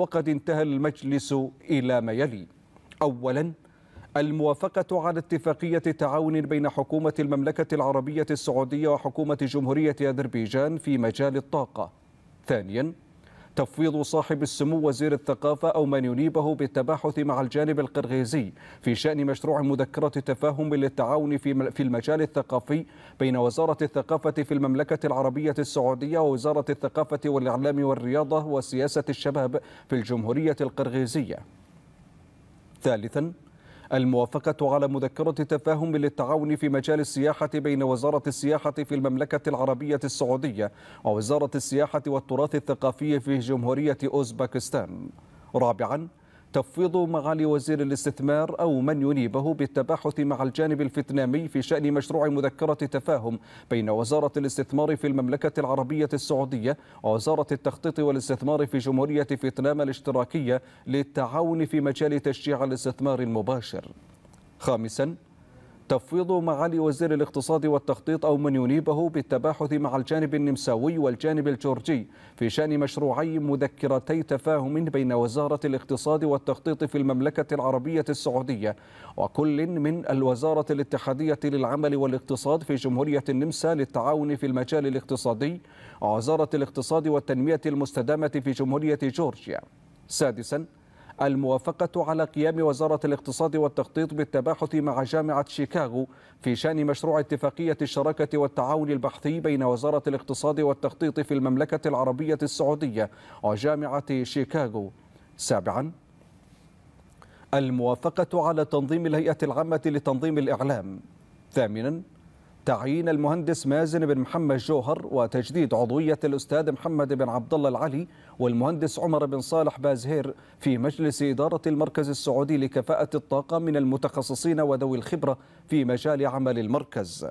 وقد انتهى المجلس إلى ما يلي أولا الموافقة على اتفاقية تعاون بين حكومة المملكة العربية السعودية وحكومة جمهورية أذربيجان في مجال الطاقة ثانياً تفويض صاحب السمو وزير الثقافة أو من ينيبه بالتباحث مع الجانب القرغيزي في شأن مشروع مذكرة تفاهم للتعاون في المجال الثقافي بين وزارة الثقافة في المملكة العربية السعودية ووزارة الثقافة والإعلام والرياضة وسياسة الشباب في الجمهورية القرغيزية ثالثا الموافقة على مذكرة تفاهم للتعاون في مجال السياحة بين وزارة السياحة في المملكة العربية السعودية ووزارة السياحة والتراث الثقافي في جمهورية أوزبكستان رابعا تفويض معالي وزير الاستثمار أو من ينيبه بالتباحث مع الجانب الفيتنامي في شأن مشروع مذكرة تفاهم بين وزارة الاستثمار في المملكة العربية السعودية ووزارة التخطيط والاستثمار في جمهورية فيتنام الاشتراكية للتعاون في مجال تشجيع الاستثمار المباشر خامساً تفويض معالي وزير الاقتصاد والتخطيط أو من ينيبه بالتباحث مع الجانب النمساوي والجانب الجورجي في شأن مشروعي مذكرتي تفاهم بين وزارة الاقتصاد والتخطيط في المملكة العربية السعودية وكل من الوزارة الاتحادية للعمل والاقتصاد في جمهورية النمسا للتعاون في المجال الاقتصادي ووزارة الاقتصاد والتنمية المستدامة في جمهورية جورجيا سادساً الموافقة على قيام وزارة الاقتصاد والتخطيط بالتباحث مع جامعة شيكاغو في شأن مشروع اتفاقية الشراكة والتعاون البحثي بين وزارة الاقتصاد والتخطيط في المملكة العربية السعودية وجامعة شيكاغو سابعا الموافقة على تنظيم الهيئة العامة لتنظيم الإعلام ثامنا تعيين المهندس مازن بن محمد جوهر وتجديد عضوية الأستاذ محمد بن عبد الله العلي والمهندس عمر بن صالح بازهير في مجلس إدارة المركز السعودي لكفاءة الطاقة من المتخصصين وذوي الخبرة في مجال عمل المركز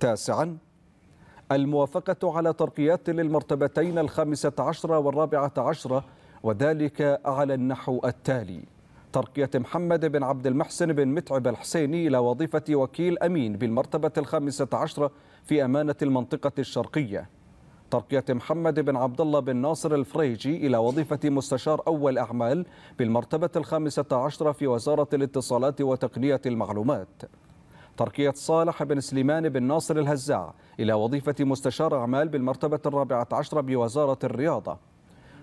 تاسعا الموافقة على ترقيات للمرتبتين الخامسة عشرة والرابعة عشرة وذلك على النحو التالي ترقية محمد بن عبد المحسن بن متعب الحسيني إلى وظيفة وكيل أمين بالمرتبة الخامسة عشرة في أمانة المنطقة الشرقية ترقية محمد بن عبد الله بن ناصر الفريجي إلى وظيفة مستشار أول أعمال بالمرتبة الخامسة عشرة في وزارة الاتصالات وتقنية المعلومات ترقية صالح بن سليمان بن ناصر الهزاع إلى وظيفة مستشار أعمال بالمرتبة الرابعة عشرة بوزارة الرياضة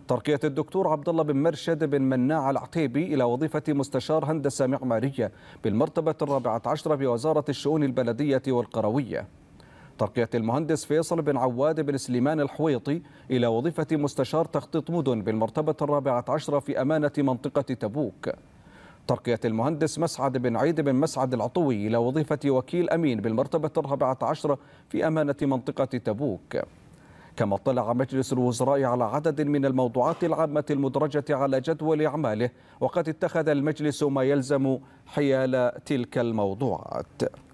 ترقية الدكتور عبد الله بن مرشد بن مناع العقيبي إلى وظيفة مستشار هندسة معمارية بالمرتبة الرابعة عشرة بوزارة الشؤون البلدية والقروية ترقية المهندس فيصل بن عواد بن سليمان الحويطي إلى وظيفة مستشار تخطيط مدن بالمرتبة الرابعة عشرة في أمانة منطقة تبوك ترقية المهندس مسعد بن عيد بن مسعد العطوي إلى وظيفة وكيل أمين بالمرتبة الرابعة عشرة في أمانة منطقة تبوك كما اطلع مجلس الوزراء على عدد من الموضوعات العامة المدرجة على جدول أعماله وقد اتخذ المجلس ما يلزم حيال تلك الموضوعات